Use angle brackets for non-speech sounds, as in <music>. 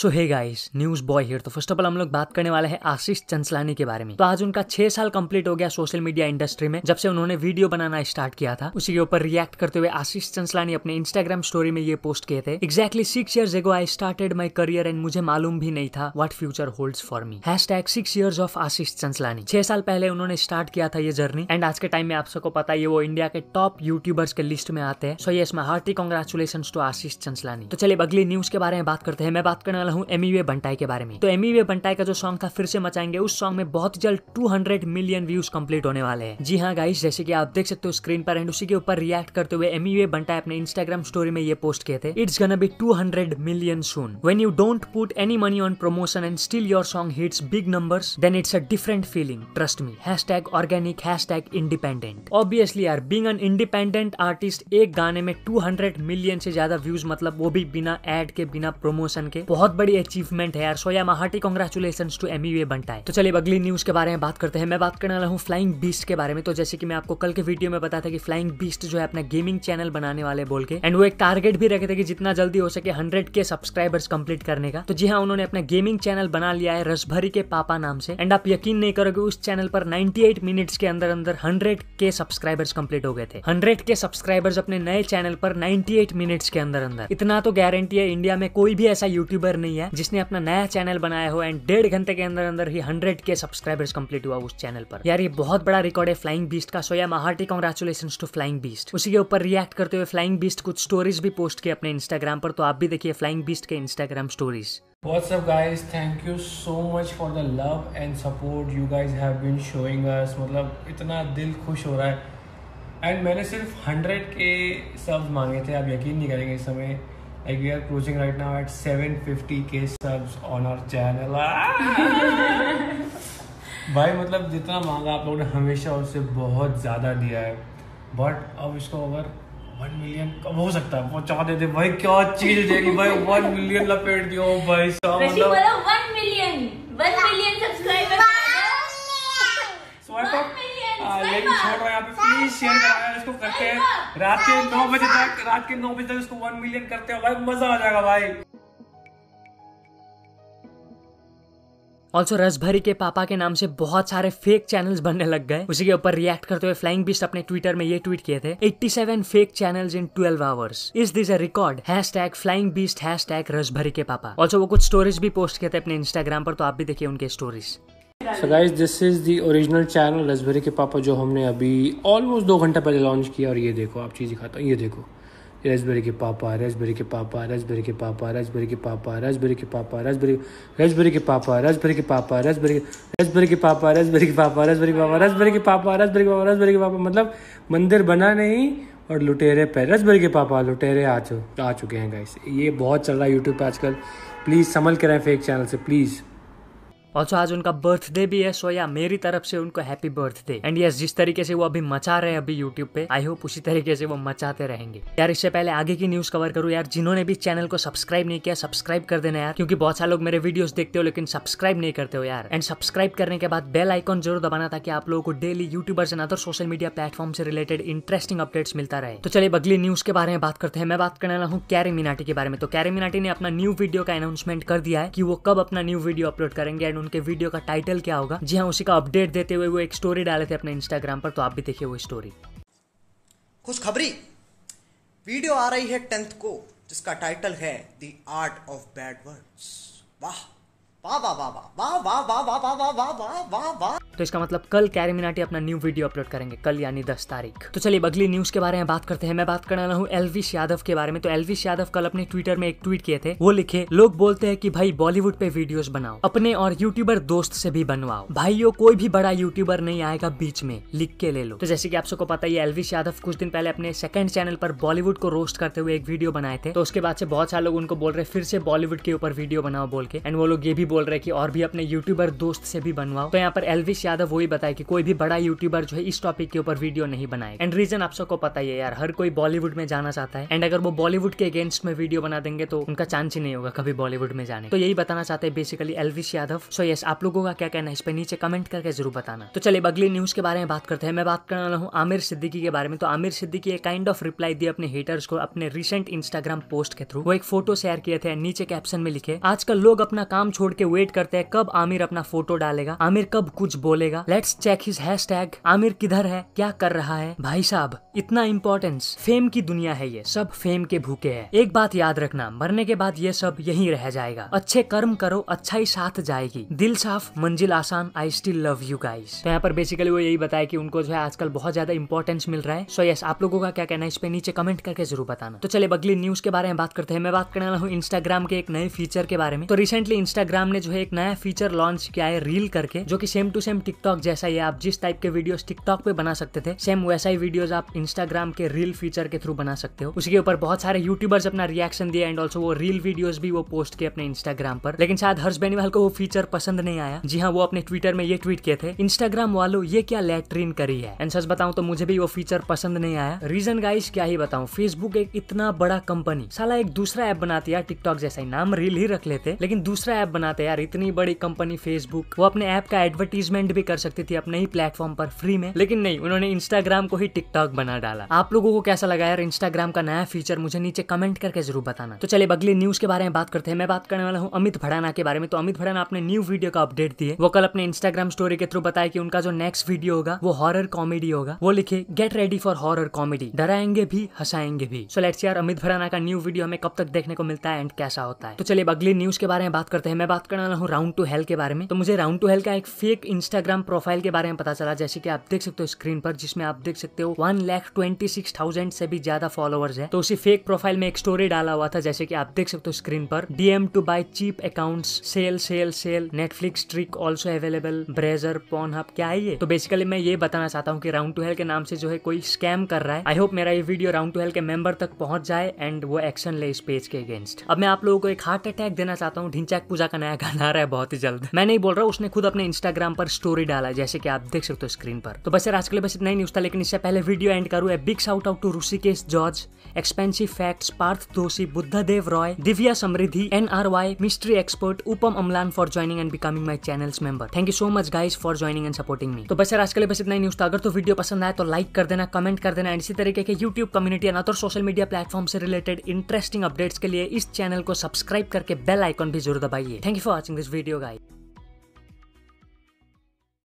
सो है guys news boy here तो first of all हम लोग बात करने वाले हैं आशीष चंचलानी के बारे में तो आज उनका छह साल कंप्लीट हो गया सोशल मीडिया इंडस्ट्री में जब से उन्होंने वीडियो बनाना स्टार्ट किया था उसी के ऊपर रिएक्ट करते हुए आशीष चंचलानी अपने इंस्टाग्राम स्टोरी में ये पोस्ट किए थे exactly six year ago I started my career and मुझे मालूम भी नहीं था what future hold for me hashtag six years of Ashish Chanchlani छह साल पहले उन्होंने स्टार्ट किया था ये जर्नी एंड आज के टाइम में आप सबको पता है वो इंडिया के टॉप यूट्यूबर्स के लिस्ट में आते हैं सो ये इसमें hearty congratulation to Ashish Chanchlani तो चलिए अगली न्यूज के बारे में बात करते हैं मैं बात करना वाला हूँ एमी वे बंटाई के बारे में तो एमी वे बंटाई का जो सॉन्ग था फिर से मचाएंगे उस सॉन्ग में बहुत जल्द 200 मिलियन व्यूज कम्प्लीट होने वाले हैं जी हाँ गाइस जैसे कि आप देख सकते हो स्क्रीन पर एंड उसी के ऊपर रिएक्ट करते हुए एमी वे बंटाई अपने इंस्टाग्राम स्टोरी में ये पोस्ट किए थे it's gonna be 200 million soon when you don't put any money on promotion and still your song hits big numbers then it's a different feeling trust me hashtag organic hashtag independent obviously are being an independent artist एक गाने में 200 million से ज्यादा views मतलब वो भी बिना add के बिना प्रमोशन के बहुत बहुत बड़ी अचीवमेंट है यार so yeah my hearty congratulation to M U बनता है तो चलिए अगली न्यूज के बारे में बात करते हैं मैं बात करने वाला हूँ फ्लाइंग बीस्ट के बारे में तो जैसे कि मैं आपको कल के वीडियो में बताया था कि फ्लाइंग बीस्ट जो है अपना गेमिंग चैनल बनाने वाले बोल के एंड वो एक टारगेट भी रखे थे कि जितना जल्दी हो सके हंड्रेड के सब्सक्राइबर्स कंप्लीट करने का तो जी हाँ उन्होंने अपना गेमिंग चैनल बना लिया है रसभरी के पापा नाम से एंड आप यकीन नहीं करोगे उस चैनल पर एट मिनट्स के अंदर अंदर हंड्रेड के सब्सक्राइबर्स कंप्लीट हो गए थे हंड्रेड के सब्सक्राइबर्स अपने नए चैनल पर एट मिनट्स के अंदर अंदर इतना तो गारंटी है इंडिया में कोई भी ऐसा यूट्यूबर नहीं है जिसने अपना नया चैनल बनाया हो एंड डेढ़ घंटे के अंदर अंदर ही हंड्रेड के सब्सक्राइबर्स कंप्लीट हुआ उस चैनल पर यार ये बहुत बड़ा रिकॉर्ड है फ्लाइंग बीस्ट का so yeah my hearty congratulation to flying beast उसी के ऊपर रिएक्ट करते हुए फ्लाइंग बीस्ट कुछ स्टोरीज भी पोस्ट किए अपने इंस्टाग्राम पर तो आप भी देखिए फ्लाइंग बीस्ट के Instagram stories What's up guys? Thank you so much for the love and support you guys have been showing us. मतलब इतना दिल खुश हो रहा है एंड मैंने सिर्फ हंड्रेड के सब्स मांगे थे आप यकीन नहीं करेंगे इस समय like we are cruising right now at 750k subs on our channel भाई ah! <laughs> मतलब जितना मांगा आप लोगों ने हमेशा उससे बहुत ज़्यादा दिया है बट अब इसको अगर वन मिलियन कब हो सकता है वो चाह देते भाई क्या चीज हो जाएगी भाई वन मिलियन लपेट दियो भाई साहब मतलब वन मिलियन वन मिलियन हाँ, छोड़ रहा है प्लीज शेयर इसको करते हैं रात के नौ बजे तक रात के नौ बजे तक इसको वन मिलियन करते हैं भाई मजा आ जाएगा भाई ऑल्सो रसभरी के पापा के नाम से बहुत सारे फेक चैनल्स बनने लग गए उसी के ऊपर रिएक्ट करते हुए फ्लाइंग बीस अपने ट्विटर में ये ट्वीट किए थे 87 fake channels in 12 hours is this a record hashtag flying beast hashtag Rasbhari के पापा ऑल्सो वो कुछ स्टोरीज भी पोस्ट किए थे अपने इंस्टाग्राम पर तो आप भी देखिए उनके stories so guys this is the original channel raspberry के पापा जो हमने अभी ऑलमोस्ट दो घंटा पहले लॉन्च किया और ये देखो आप चीज़ दिखाता हूँ ये देखो रसबेरी के पापा रसबेरी के पापा रसबेरी के पापा रसबेरी के पापा रसबेरी के पापा रसबेरी रसबेरी के पापा रसबेरी के पापा रसबेरी रसबेरी के पापा रसबेरी के पापा रसबेरी के पापा रसबेरी के पापा रसबेरी के पापा रसबेरी के पापा मतलब मंदिर बना नहीं और लुटेरे पे रसबेरी के पापा लुटेरे आ चुके हैं गाइस ये बहुत चल रहा है यूट्यूब पर आजकल प्लीज़ संभल के रहें फेक चैनल से प्लीज़ ऑल्सो आज उनका बर्थडे भी है सो या मेरी तरफ से उनको हैप्पी बर्थडे एंड यस जिस तरीके से वो अभी मचा रहे हैं अभी यूट्यूब पे आई होप उसी तरीके से वो मचाते रहेंगे यार इससे पहले आगे की न्यूज कवर करूँ यार जिन्होंने भी चैनल को सब्सक्राइब नहीं किया सब्सक्राइब कर देना यार क्योंकि बहुत सारे लोग मेरे वीडियो देखते हो लेकिन सब्सक्राइब नहीं करते हो यार एंड सब्सक्राइब करने के बाद बेल आइकॉन जरूर दबाना ताकि आप लोगों को daily YouTubers and other social media platform से रिलेटेड इंटरेस्टिंग अपडेट्स मिलता रहे तो चलिए अगली न्यूज के बारे में बात करते हैं मैं बात करने वाला हूँ मीनाटी मिनाटी के बारे में तो कैरे मिनाटी ने अपना न्यू वीडियो का अनाउंसमेंट कर दिया है कि वो कब अपना न्यू वीडियो अपलोड करेंगे एंड उनके वीडियो का टाइटल क्या होगा जी हाँ उसी का अपडेट देते हुए वो एक स्टोरी डाले थे अपने इंस्टाग्राम पर तो आप भी देखिए वो स्टोरी खुश खबरी वीडियो आ रही है टेंथ को जिसका टाइटल है the art of bad words वाह वाह वाह वाह वाह वाह वाह वाह वाह वाह वाह वाह वाह वाह तो इसका मतलब कल कैरी मिनाटी अपना न्यू वीडियो अपलोड करेंगे कल यानी दस तारीख तो चलिए अगली न्यूज के बारे में बात करते हैं मैं बात करने वाला हूँ एलविश यादव के बारे में तो एलविश यादव कल अपने ट्विटर में एक ट्वीट किए थे वो लिखे लोग बोलते हैं कि भाई बॉलीवुड पे वीडियोस बनाओ अपने और यूट्यूबर दोस्त से भी बनवाओ भाइयों कोई भी बड़ा यूट्यूबर नहीं आएगा बीच में लिख के ले लो तो जैसे की आप सबको पता है एलविश यादव कुछ दिन पहले अपने सेकंड चैनल पर बॉलीवुड को रोस्ट करते हुए एक वीडियो बनाए थे तो उसके बाद से बहुत सारे लोग उनको बोल रहे फिर से बॉलीवुड के ऊपर वीडियो बनाओ बोल के एंड वो लोग ये भी बोल रहे कि और भी अपने यूट्यूबर दोस्त से भी बनवाओ तो यहाँ पर एलविश यादव वही बताया कि कोई भी बड़ा यूट्यूबर जो है इस टॉपिक के ऊपर वीडियो नहीं बनाए एंड रीजन आप सबको पता ही है यार हर कोई बॉलीवुड में जाना चाहता है एंड अगर वो बॉलीवुड के अगेंस्ट में वीडियो बना देंगे तो उनका चांस ही नहीं होगा कभी बॉलीवुड में जाने तो यही बताना चाहते हैं basically Elvish Yadav so yes आप लोगों का क्या कहना है इस पर नीचे कमेंट करके जरूर बताना तो चलिए अगली न्यूज के बारे में बात करते हैं मैं बात करना हूँ आमिर सिद्दीकी के बारे में तो आमिर सिद्दीकी एक काइंड ऑफ रिप्लाई दी अपने हेटर्स को अपने रिसेंट इंस्टाग्राम पोस्ट के थ्रू वो एक फोटो शेयर किए थे नीचे कैप्शन में लिखे आजकल लोग अपना काम छोड़ के वेट करते हैं कब आमिर अपना फोटो डालेगा आमिर कब कुछ बोल बोलेगा let's check his hashtag Aamir किधर है क्या कर रहा है भाई साहब इतना इम्पोर्टेंस फेम की दुनिया है ये सब फेम के भूखे है एक बात याद रखना मरने के बाद ये सब यही रह जाएगा अच्छे कर्म करो अच्छा ही साथ जाएगी दिल साफ मंजिल आसान I still love you guys तो यहाँ पर बेसिकली वो यही बताया कि उनको जो है आजकल बहुत ज्यादा इंपॉर्टेंस मिल रहा है सो so, यस yes, आप लोगों का क्या कहना है इस पे नीचे कमेंट करके जरूर बताना तो चलिए अगली न्यूज के बारे में बात करते हैं मैं बात करने वाला हूँ इंस्टाग्राम के एक नए फीचर के बारे में तो रिसेंटली इंस्टाग्राम ने जो है एक नया फीचर लॉन्च किया है रील करके जो की सेम टू सेम टिकटॉक जैसा ही आप जिस टाइप के वीडियोस टिकटॉक पे बना सकते थे सेम वैसा ही वीडियोस आप इंस्टाग्राम के रील फीचर के थ्रू बना सकते हो उसके ऊपर बहुत सारे यूट्यूबर्स अपना रिएक्शन दिया एंड ऑल्सो वो रील वीडियो भी वो पोस्ट किए अपने इंस्टाग्राम पर लेकिन शायद हर्ष बेनीवाल को वो फीचर पसंद नहीं आया जी हाँ वो अपने ट्विटर में ये ट्वीट किए थे इंस्टाग्राम वालों ये क्या लेट्रीन करी है एंड सच बताऊं तो मुझे भी वो फीचर पसंद नहीं आया रीजन गाइस क्या ही बताऊं फेसबुक एक इतना बड़ा कंपनी साला एक दूसरा ऐप बनाती है टिकटॉक जैसा ही नाम रील ही रख लेते लेकिन दूसरा ऐप बनाते यार इतनी बड़ी कंपनी फेसबुक वो अपने ऐप का एडवर्टीजमेंट अर्न भी कर सकती थी अपने ही प्लेटफॉर्म पर फ्री में लेकिन नहीं उन्होंने इंस्टाग्राम को ही टिकटॉक बना डाला आप लोगों को कैसा लगा यार इंस्टाग्राम का नया फीचर मुझे नीचे कमेंट करके जरूर बताना तो चलिए अगली न्यूज के बारे में बात करते हैं मैं बात करने वाला हूँ अमित भड़ाना के बारे में तो अमित भड़ाना अपने न्यू वीडियो का अपडेट दिए वो कल अपने इंस्टाग्राम स्टोरी के थ्रू बताया कि उनका जो नेक्स्ट वीडियो होगा वो हॉरर कॉमेडी होगा वो लिखे get ready for horror comedy डराएंगे भी हंसाएंगे भी सो लेट्स यार अमित भड़ाना का न्यू वीडियो हमें कब तक देखने को मिलता है एंड कैसा होता है तो चलिए अगली न्यूज के बारे में बात करते हैं मैं बात करने वाला हूँ राउंड टू हेल के बारे में तो मुझे राउंड टू हेल का एक फेक इंस्टा इंस्टाग्राम प्रोफाइल के बारे में पता चला जैसे कि आप देख सकते हो स्क्रीन पर जिसमें आप देख सकते हो one lakh twenty six thousand से भी ज्यादा फॉलोअर्स है तो उसी फेक प्रोफाइल में एक स्टोरी डाला हुआ था जैसे कि आप देख सकते हो स्क्रीन पर DM to buy cheap account sell sell sell Netflix trick also available Brazzers Pornhub क्या है ये तो बेसिकली मैं ये बताना चाहता हूँ की राउंड टू हेल के नाम से जो है कोई स्कैम कर रहा है आई होप मेरा ये वीडियो राउंड टू हेल के मेंबर तक पहुंच जाए एंड वो एक्शन ले इस पेज के अगेंस्ट अब मैं आप लोगों को एक हार्ट अटैक देना चाहता हूँ ढिंचाक पूजा का नया गाना आ रहा है बहुत ही जल्द मैं नहीं बोल रहा उसने खुद अपने इंस्टाग्राम पर स्टोरी स्टोरी डाला है जैसे कि आप देख सकते हो स्क्रीन पर तो बस आज के लिए बस इतना ही न्यूज था लेकिन इससे पहले वीडियो एंड करूँ big shout out to Rishikesh George expensive facts Parth Doshi Buddhadev Roy Divya Samriddhi N R Y mystery expert Upam Amlan for joining and becoming my channel member thank you so much guys for joining and supporting me तो बस आज के लिए बस इतना ही news था अगर तो वीडियो पसंद आए तो लाइक कर देना कमेंट कर देना एंड इसी तरीके के YouTube community and other social media platform से रिलेटेड इंटरेस्टिंग अपडेट्स के लिए इस चैनल को सब्सक्राइब करके बेल आइकॉन भी जरूर दबाइए thank you for watching this video guide